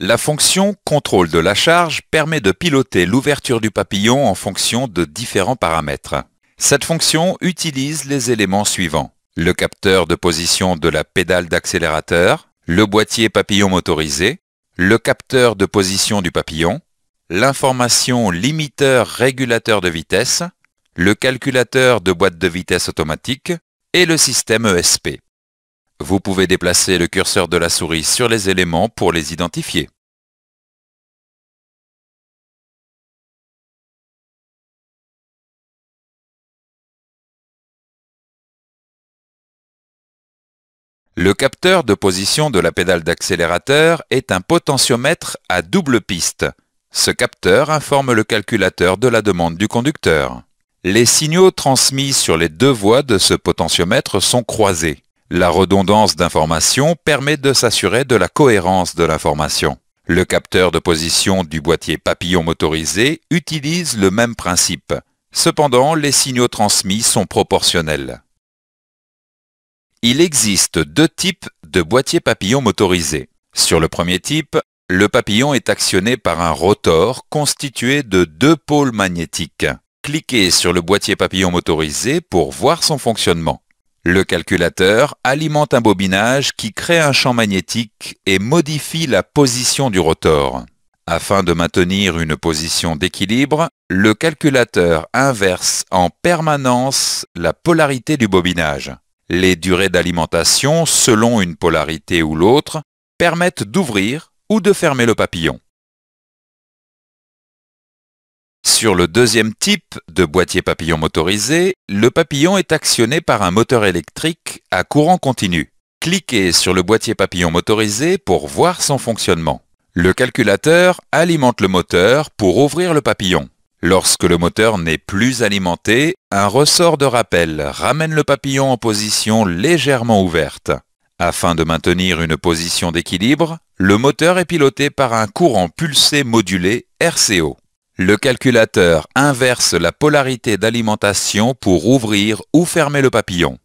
La fonction contrôle de la charge permet de piloter l'ouverture du papillon en fonction de différents paramètres. Cette fonction utilise les éléments suivants. Le capteur de position de la pédale d'accélérateur, le boîtier papillon motorisé, le capteur de position du papillon, l'information limiteur régulateur de vitesse, le calculateur de boîte de vitesse automatique et le système ESP. Vous pouvez déplacer le curseur de la souris sur les éléments pour les identifier. Le capteur de position de la pédale d'accélérateur est un potentiomètre à double piste. Ce capteur informe le calculateur de la demande du conducteur. Les signaux transmis sur les deux voies de ce potentiomètre sont croisés. La redondance d'informations permet de s'assurer de la cohérence de l'information. Le capteur de position du boîtier papillon motorisé utilise le même principe. Cependant, les signaux transmis sont proportionnels. Il existe deux types de boîtiers papillon motorisés. Sur le premier type, le papillon est actionné par un rotor constitué de deux pôles magnétiques. Cliquez sur le boîtier papillon motorisé pour voir son fonctionnement. Le calculateur alimente un bobinage qui crée un champ magnétique et modifie la position du rotor. Afin de maintenir une position d'équilibre, le calculateur inverse en permanence la polarité du bobinage. Les durées d'alimentation selon une polarité ou l'autre permettent d'ouvrir ou de fermer le papillon. Sur le deuxième type de boîtier papillon motorisé, le papillon est actionné par un moteur électrique à courant continu. Cliquez sur le boîtier papillon motorisé pour voir son fonctionnement. Le calculateur alimente le moteur pour ouvrir le papillon. Lorsque le moteur n'est plus alimenté, un ressort de rappel ramène le papillon en position légèrement ouverte. Afin de maintenir une position d'équilibre, le moteur est piloté par un courant pulsé modulé RCO. Le calculateur inverse la polarité d'alimentation pour ouvrir ou fermer le papillon.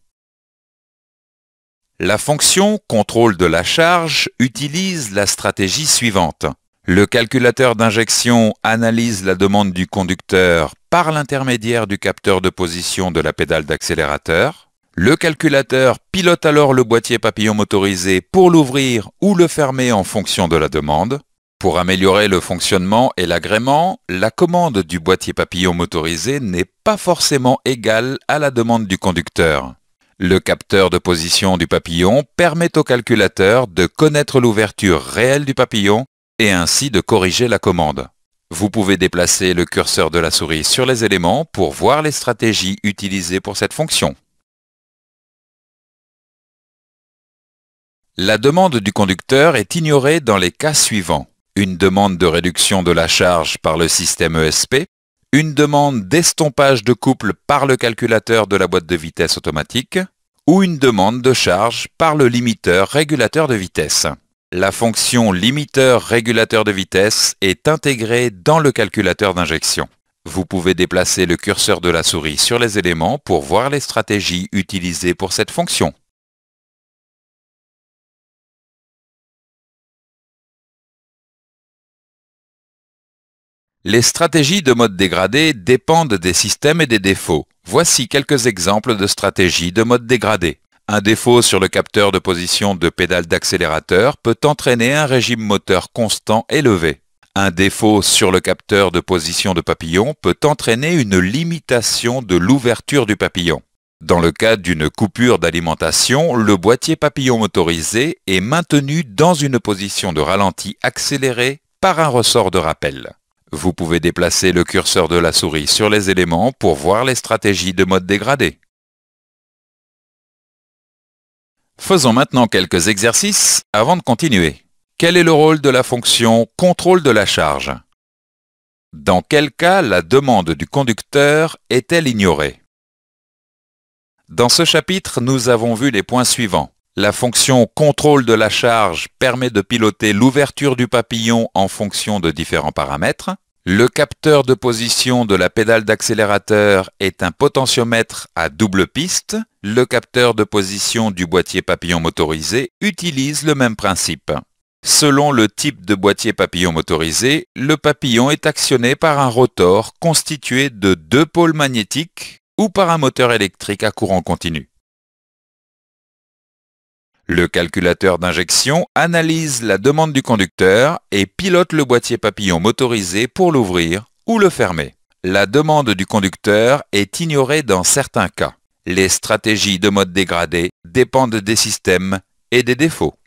La fonction contrôle de la charge utilise la stratégie suivante. Le calculateur d'injection analyse la demande du conducteur par l'intermédiaire du capteur de position de la pédale d'accélérateur. Le calculateur pilote alors le boîtier papillon motorisé pour l'ouvrir ou le fermer en fonction de la demande. Pour améliorer le fonctionnement et l'agrément, la commande du boîtier papillon motorisé n'est pas forcément égale à la demande du conducteur. Le capteur de position du papillon permet au calculateur de connaître l'ouverture réelle du papillon et ainsi de corriger la commande. Vous pouvez déplacer le curseur de la souris sur les éléments pour voir les stratégies utilisées pour cette fonction. La demande du conducteur est ignorée dans les cas suivants une demande de réduction de la charge par le système ESP, une demande d'estompage de couple par le calculateur de la boîte de vitesse automatique, ou une demande de charge par le limiteur régulateur de vitesse. La fonction limiteur régulateur de vitesse est intégrée dans le calculateur d'injection. Vous pouvez déplacer le curseur de la souris sur les éléments pour voir les stratégies utilisées pour cette fonction. Les stratégies de mode dégradé dépendent des systèmes et des défauts. Voici quelques exemples de stratégies de mode dégradé. Un défaut sur le capteur de position de pédale d'accélérateur peut entraîner un régime moteur constant élevé. Un défaut sur le capteur de position de papillon peut entraîner une limitation de l'ouverture du papillon. Dans le cas d'une coupure d'alimentation, le boîtier papillon motorisé est maintenu dans une position de ralenti accéléré par un ressort de rappel. Vous pouvez déplacer le curseur de la souris sur les éléments pour voir les stratégies de mode dégradé. Faisons maintenant quelques exercices avant de continuer. Quel est le rôle de la fonction « Contrôle de la charge » Dans quel cas la demande du conducteur est-elle ignorée Dans ce chapitre, nous avons vu les points suivants. La fonction contrôle de la charge permet de piloter l'ouverture du papillon en fonction de différents paramètres. Le capteur de position de la pédale d'accélérateur est un potentiomètre à double piste. Le capteur de position du boîtier papillon motorisé utilise le même principe. Selon le type de boîtier papillon motorisé, le papillon est actionné par un rotor constitué de deux pôles magnétiques ou par un moteur électrique à courant continu. Le calculateur d'injection analyse la demande du conducteur et pilote le boîtier papillon motorisé pour l'ouvrir ou le fermer. La demande du conducteur est ignorée dans certains cas. Les stratégies de mode dégradé dépendent des systèmes et des défauts.